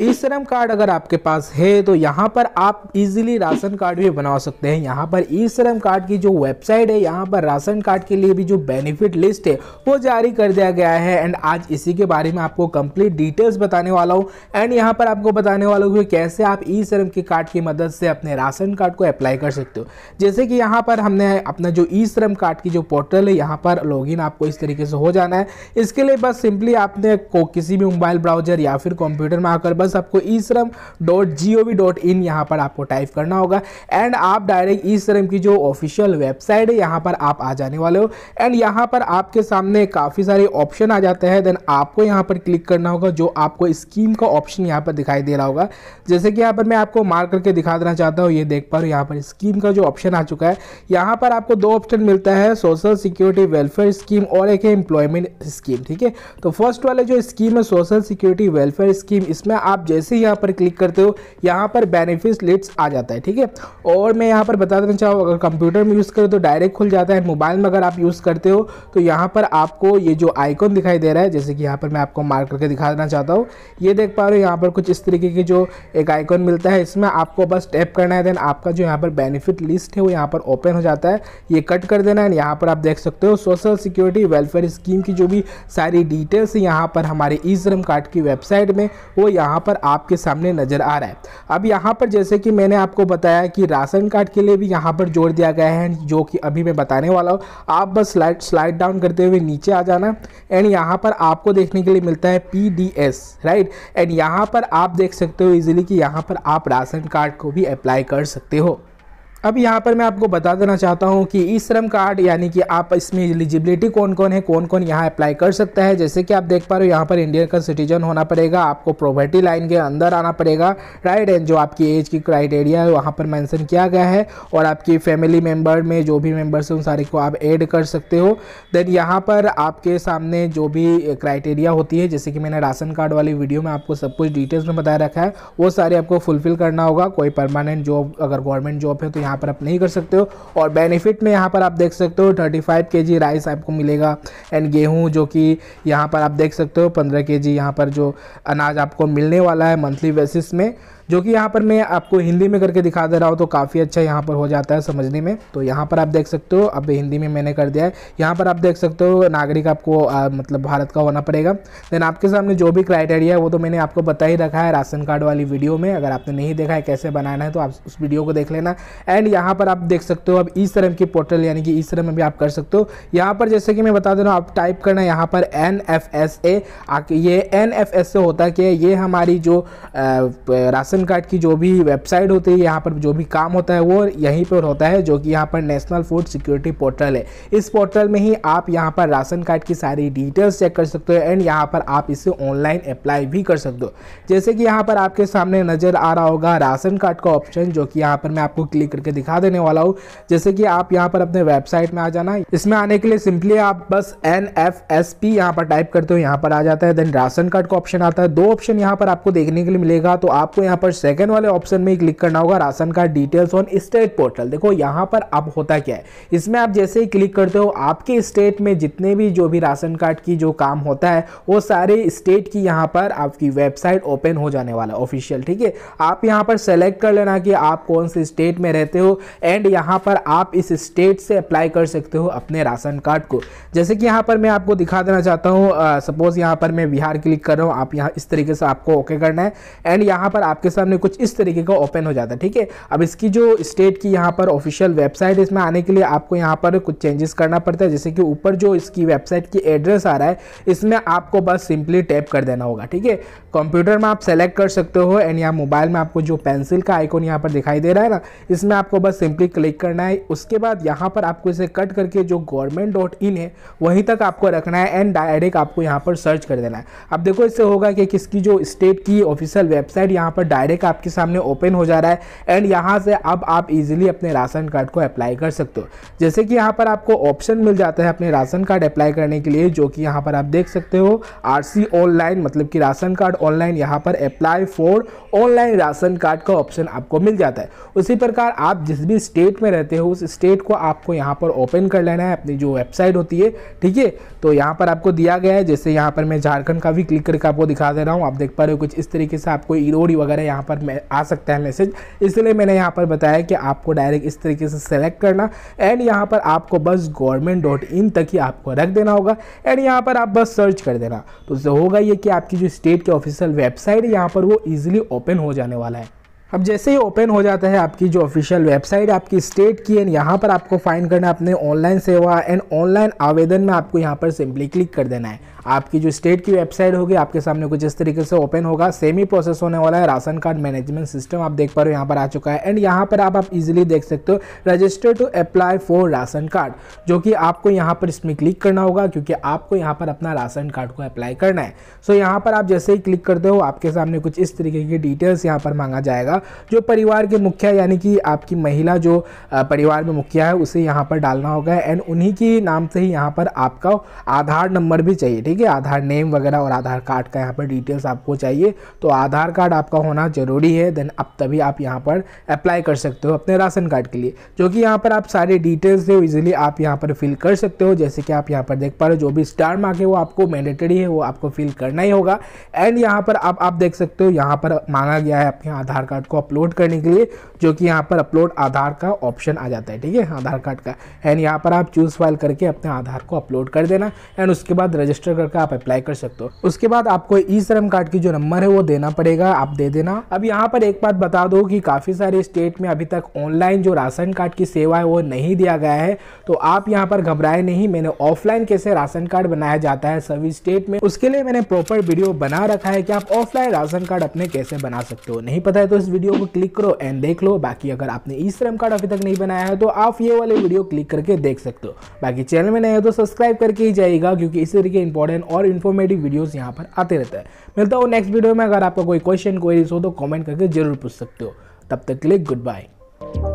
ई श्रम कार्ड अगर आपके पास है तो यहाँ पर आप इजीली राशन कार्ड भी बना सकते हैं यहाँ पर ई श्रम कार्ड की जो वेबसाइट है यहाँ पर राशन कार्ड के लिए भी जो बेनिफिट लिस्ट है वो जारी कर दिया गया है एंड आज इसी के बारे में आपको कंप्लीट डिटेल्स बताने वाला हूँ एंड यहाँ पर आपको बताने वाला हूँ कि कैसे आप ई श्रम के कार्ड की मदद से अपने राशन कार्ड को अप्लाई कर सकते हो जैसे कि यहाँ पर हमने अपना जो ई श्रम कार्ड की जो पोर्टल है यहाँ पर लॉग आपको इस तरीके से हो जाना है इसके लिए बस सिंपली आपने किसी भी मोबाइल ब्राउजर या फिर कंप्यूटर में आकर बस आपको e Shram dot G O V dot in यहाँ पर आपको टाइप करना होगा एंड आप डायरेक्ट ई श्रम की जो ऑफिशियल वेबसाइट है यहाँ पर आप आ जाने वाले हो एंड यहाँ पर आपके सामने काफ़ी सारे ऑप्शन आ जाते हैं देन आपको यहाँ पर क्लिक करना होगा जो आपको स्कीम का ऑप्शन यहाँ पर दिखाई दे रहा होगा जैसे कि यहाँ पर मैं आपको मार्क करके दिखा देना चाहता हूँ ये देख पा रहे यहाँ पर स्कीम का जो ऑप्शन आ चुका है यहाँ पर आपको दो ऑप्शन मिलता है सोशल सिक्योरिटी वेलफेयर स्कीम और एक है एम्प्लॉयमेंट स्कीम ठीक है तो फर्स्ट वाले जो स्कीम है सोशल सिक्योरिटी वेलफेयर स्कीम इसमें आप जैसे ही यहाँ पर क्लिक करते हो यहाँ पर बेनिफिट लिस्ट आ जाता है ठीक है और मैं यहाँ पर बता देना चाहूँ अगर कंप्यूटर में यूज़ करो तो डायरेक्ट खुल जाता है मोबाइल में अगर आप यूज़ करते हो तो यहाँ पर आपको ये जो आइकॉन दिखाई दे रहा है जैसे कि यहाँ पर मैं आपको मार्क करके दिखा देना चाहता हूँ ये देख पा रहे हो यहाँ पर कुछ इस तरीके की जो एक आइकॉन मिलता है इसमें आपको बस टैप करना है देन आपका जो यहाँ पर बेनिफिट लिस्ट है वो यहाँ पर ओपन हो जाता है ये कट कर देना है यहाँ पर आप देख सकते हो सोशल सिक्योरिटी वेलफेयर स्कीम की जो भी सारी डिटेल्स यहाँ पर हमारे ई श्रम कार्ड की वेबसाइट में वो यहाँ पर आपके सामने नज़र आ रहा है अब यहाँ पर जैसे कि मैंने आपको बताया कि राशन कार्ड के लिए भी यहाँ पर जोड़ दिया गया है जो कि अभी मैं बताने वाला हूँ आप बस स्लाइड स्लाइड डाउन करते हुए नीचे आ जाना एंड यहाँ पर आपको देखने के लिए मिलता है पी राइट एंड यहाँ पर आप देख सकते हो इजीली कि यहाँ पर आप राशन कार्ड को भी अप्लाई कर सकते हो अब यहाँ पर मैं आपको बता देना चाहता हूँ कि ई श्रम कार्ड यानी कि आप इसमें एलिजिबिलिटी कौन कौन है कौन कौन यहाँ अप्लाई कर सकता है जैसे कि आप देख पा रहे हो यहाँ पर इंडियन का सिटीजन होना पड़ेगा आपको प्रॉपर्टी लाइन के अंदर आना पड़ेगा राइट एंड जो आपकी एज की क्राइटेरिया है वहाँ पर मैंसन किया गया है और आपकी फैमिली मेम्बर में जो भी मेम्बर्स हैं उन सारे को आप एड कर सकते हो देन यहाँ पर आपके सामने जो भी क्राइटेरिया होती है जैसे कि मैंने राशन कार्ड वाली वीडियो में आपको सब कुछ डिटेल्स में बताया रखा है वो सारे आपको फुलफिल करना होगा कोई परमानेंट जॉब अगर गवर्नमेंट जॉब है तो यहाँ यहाँ पर आप नहीं कर सकते हो और बेनिफिट में यहाँ पर आप देख सकते हो थर्टी फाइव के जी राइस आपको मिलेगा एंड गेहूँ जो कि यहाँ पर आप देख सकते हो पंद्रह के जी यहाँ पर जो अनाज आपको मिलने वाला है मंथली बेसिस में जो कि यहाँ पर मैं आपको हिंदी में करके दिखा दे रहा हूँ तो काफ़ी अच्छा यहाँ पर हो जाता है समझने में तो यहाँ पर आप देख सकते हो अब हिंदी में मैंने कर दिया है यहाँ पर आप देख सकते हो नागरिक आपको आ, मतलब भारत का होना पड़ेगा देन आपके सामने जो भी क्राइटेरिया है वो तो मैंने आपको बता ही रखा है राशन कार्ड वाली वीडियो में अगर आपने नहीं देखा है कैसे बनाना है तो आप उस वीडियो को देख लेना एंड यहाँ पर आप देख सकते हो अब ई श्रम की पोर्टल यानी कि ई श्रम में भी आप कर सकते हो यहाँ पर जैसे कि मैं बता दे रहा हूँ आप टाइप करना है यहाँ पर एन एफ एस ए ये एन एफ एस ए होता क्या है ये हमारी जो राशन राशन कार्ड की जो भी वेबसाइट होती है यहाँ पर जो भी काम होता है वो यहीं पर होता है जो कि यहाँ पर नेशनल फूड सिक्योरिटी पोर्टल है इस पोर्टल में ही आप यहाँ पर राशन कार्ड की सारी डिटेल्स चेक कर सकते हो एंड यहाँ पर आप इसे ऑनलाइन अप्लाई भी कर सकते हो जैसे कि यहाँ पर आपके सामने नज़र आ रहा होगा राशन कार्ड का ऑप्शन जो कि यहाँ पर मैं आपको क्लिक करके दिखा देने वाला हूँ जैसे कि आप यहाँ पर अपने वेबसाइट में आ जाना इसमें आने के लिए सिंपली आप बस एन एफ एस पी यहाँ पर टाइप करते हो यहाँ पर आ जाता है देन राशन कार्ड का ऑप्शन आता है दो ऑप्शन यहाँ पर आपको देखने के लिए मिलेगा तो आपको यहाँ पर सेकंड वाले ऑप्शन में क्लिक करना होगा ration card details on state portal देखो यहाँ पर अब होता क्या है इसमें आप जैसे ही क्लिक करते हो आपके स्टेट में जितने भी जो भी राशन कार्ड की जो काम होता है वो सारे स्टेट की यहाँ पर आपकी वेबसाइट ओपन हो जाने वाला ऑफिशियल ठीक है आप यहाँ पर सेलेक्ट कर लेना कि आप कौन से स्टेट में रहते हो एंड यहाँ पर आप इस स्टेट से अप्लाई कर सकते हो अपने राशन कार्ड को जैसे कि यहाँ पर मैं आपको दिखा देना चाहता हूँ सपोज यहाँ पर मैं बिहार क्लिक कर रहा हूँ आप यहाँ इस तरीके से आपको ओके करना है एंड यहाँ पर आपके सामने कुछ इस तरीके का ओपन हो जाता है ठीक है अब इसकी जो स्टेट की यहाँ पर ऑफिशियल वेबसाइट है इसमें आने के लिए आपको यहाँ पर कुछ चेंजेस करना पड़ता है जैसे कि ऊपर जो इसकी वेबसाइट की एड्रेस आ रहा है इसमें आपको बस सिंपली टैप कर देना होगा ठीक है कंप्यूटर में आप सेलेक्ट कर सकते हो एंड यहाँ मोबाइल में आपको जो पेंसिल का आइकॉन यहाँ पर दिखाई दे रहा है ना इसमें आपको बस सिंपली क्लिक करना है उसके बाद यहाँ पर आपको इसे कट करके जो गवर्नमेंट डॉट इन है वहीं तक आपको रखना है एंड डायरेक्ट आपको यहाँ पर सर्च कर देना है अब देखो इससे होगा कि किसकी जो स्टेट की ऑफिशियल वेबसाइट यहाँ पर डायरेक्ट डायरेक्ट आपके सामने ओपन हो जा रहा है एंड यहाँ से अब आप इजीली अपने राशन कार्ड को अप्लाई कर सकते हो जैसे कि यहाँ पर आपको ऑप्शन मिल जाता है अपने राशन कार्ड अप्लाई करने के लिए जो कि यहाँ पर आप देख सकते हो आर ऑनलाइन मतलब कि राशन कार्ड ऑनलाइन यहाँ पर apply for online ration card का ऑप्शन आपको मिल जाता है उसी प्रकार आप जिस भी स्टेट में रहते हो उस स्टेट को आपको यहाँ पर ओपन कर लेना है अपनी जो वेबसाइट होती है ठीक है तो यहाँ पर आपको दिया गया है जैसे यहाँ पर मैं झारखंड का भी क्लिक करके आपको दिखा दे रहा हूँ आप देख पा रहे हो कुछ इस तरीके से आपको इरोड़ी e वगैरह यहाँ पर आ सकता है मैसेज इसलिए मैंने यहाँ पर बताया कि आपको डायरेक्ट इस तरीके से सेलेक्ट करना एंड यहाँ पर आपको बस गवर्नमेंट डॉट इन तक ही आपको रख देना होगा एंड यहाँ पर आप बस सर्च कर देना तो होगा ये कि आपकी जो स्टेट की ऑफिशियल वेबसाइट है यहाँ पर वो ईजिली ओपन हो जाने वाला है अब जैसे ही ओपन हो जाता है आपकी जो ऑफिशियल वेबसाइट आपकी स्टेट की एंड यहाँ पर आपको फाइन करना है अपने ऑनलाइन सेवा एंड ऑनलाइन आवेदन में आपको यहाँ पर सिंपली क्लिक कर देना है आपकी जो स्टेट की वेबसाइट होगी आपके सामने कुछ इस तरीके से ओपन होगा सेम ही प्रोसेस होने वाला है राशन कार्ड मैनेजमेंट सिस्टम आप देख पा रहे हो यहाँ पर आ चुका है एंड यहाँ पर आप आप देख सकते हो register to apply for ration card जो कि आपको यहाँ पर इसमें क्लिक करना होगा क्योंकि आपको यहाँ पर अपना राशन कार्ड को अप्लाई करना है सो यहाँ पर आप जैसे ही क्लिक करते हो आपके सामने कुछ इस तरीके की डिटेल्स यहाँ पर मांगा जाएगा जो परिवार के मुखिया यानी कि आपकी महिला जो परिवार में मुखिया है उसे यहाँ पर डालना होगा एंड उन्हीं के नाम से ही यहाँ पर आपका आधार नंबर भी चाहिए ठीक है आधार नेम वगैरह और आधार कार्ड का यहाँ पर डिटेल्स आपको चाहिए तो आधार कार्ड आपका होना ज़रूरी है देन अब तभी आप यहाँ पर अप्लाई कर सकते हो अपने राशन कार्ड के लिए जो कि यहाँ पर आप सारे डिटेल्स जो इजिली आप यहाँ पर फिल कर सकते हो जैसे कि आप यहाँ पर देख पा रहे हो जो भी स्टार मार्क है वो आपको मैंडेटरी है वो आपको फिल करना ही होगा एंड यहाँ पर आप आप देख सकते हो यहाँ पर मांगा गया है आपके आधार कार्ड को अपलोड करने के लिए जो कि यहाँ पर अपलोड आधार का ऑप्शन आ जाता है ठीक है आधार कार्ड का एंड यहाँ पर आप चूज़ फाइल करके अपने आधार को अपलोड कर देना एंड उसके बाद रजिस्टर करके आप अप्लाई कर सकते हो उसके बाद आपको ई श्रम कार्ड की जो नंबर है वो देना पड़ेगा आप दे देना अब यहाँ पर एक बात बता दो कि काफ़ी सारे स्टेट में अभी तक ऑनलाइन जो राशन कार्ड की सेवा है वो नहीं दिया गया है तो आप यहाँ पर घबराए नहीं मैंने ऑफलाइन कैसे राशन कार्ड बनाया जाता है सभी स्टेट में उसके लिए मैंने प्रॉपर वीडियो बना रखा है कि आप ऑफलाइन राशन कार्ड अपने कैसे बना सकते हो नहीं पता है तो इस वीडियो को क्लिक करो एंड देख लो बाकी अगर आपने ई श्रम कार्ड अभी तक नहीं बनाया है तो आप ये वाले वीडियो क्लिक करके देख सकते हो बाकी चैनल में नए हो तो सब्सक्राइब करके ही जाएगा क्योंकि इस तरीके इंपॉर्टेंट और इन्फॉर्मेटिव वीडियोज़ यहाँ पर आते रहता है मिलता हूँ नेक्स्ट वीडियो में अगर आपका कोई क्वेश्चन क्वेरीज हो तो कॉमेंट करके जरूर पूछ सकते हो तब तक क्लिक गुड बाय